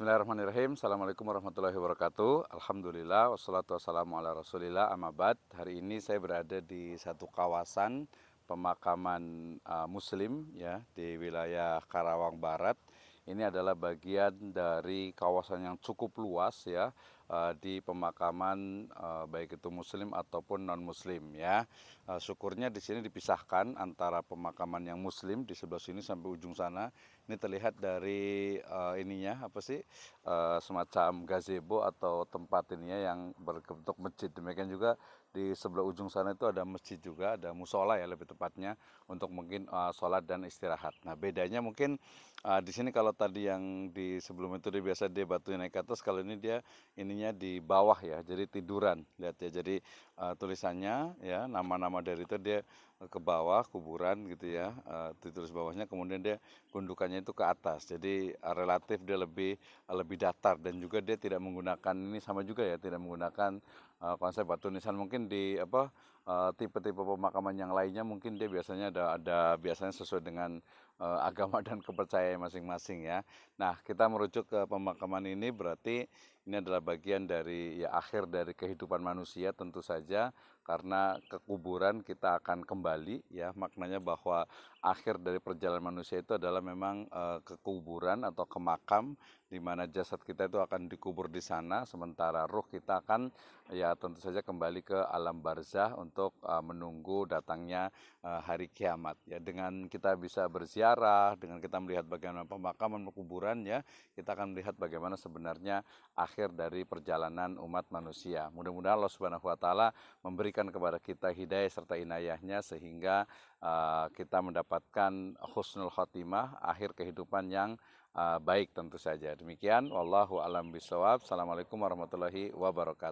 Bismillahirrahmanirrahim. Assalamualaikum warahmatullahi wabarakatuh. Alhamdulillah wassalatu wassalamu ala Rasulillah amabat. Hari ini saya berada di satu kawasan pemakaman uh, muslim ya di wilayah Karawang Barat. Ini adalah bagian dari kawasan yang cukup luas ya. Eh, di pemakaman uh, baik itu muslim ataupun non muslim ya. Uh, syukurnya di sini dipisahkan antara pemakaman yang muslim di sebelah sini sampai ujung sana. Ini terlihat dari uh, ininya apa sih uh, semacam gazebo atau tempat ini ya yang berbentuk masjid. Demikian juga di sebelah ujung sana itu ada masjid juga, ada musola ya lebih tepatnya untuk mungkin uh, sholat dan istirahat. Nah bedanya mungkin uh, di sini kalau tadi yang di sebelum itu dia biasa dia batunya naik ke atas, kalau ini dia ini ininya di bawah ya, jadi tiduran. Lihat ya, jadi uh, tulisannya ya nama-nama dari itu dia ke bawah kuburan gitu ya, uh, eh, ditulis bawahnya. Kemudian dia gundukannya itu ke atas. Jadi uh, relatif dia lebih uh, lebih datar dan juga dia tidak menggunakan ini sama juga ya, tidak menggunakan uh, konsep batu nisan mungkin di apa tipe-tipe uh, pemakaman yang lainnya mungkin dia biasanya ada ada biasanya sesuai dengan Eh, agama dan kepercayaan masing-masing ya. Nah, kita merujuk ke pemakaman ini berarti ini adalah bagian dari ya akhir dari kehidupan manusia tentu saja karena kekuburan kita akan kembali ya maknanya bahwa akhir dari perjalanan manusia itu adalah memang e, kekuburan atau kemakam di mana jasad kita itu akan dikubur di sana sementara ruh kita akan ya tentu saja kembali ke alam barzah untuk e, menunggu datangnya e, hari kiamat ya dengan kita bisa berziarah dengan kita melihat bagaimana pemakaman kuburan ya kita akan melihat bagaimana sebenarnya akhir dari perjalanan umat manusia mudah-mudahan Allah Subhanahu wa taala memberikan memberikan kepada kita hidayah serta inayahnya sehingga uh, kita mendapatkan husnul khotimah akhir kehidupan yang uh, baik tentu saja. Demikian wallahu alam bisawab. Assalamualaikum warahmatullahi wabarakatuh.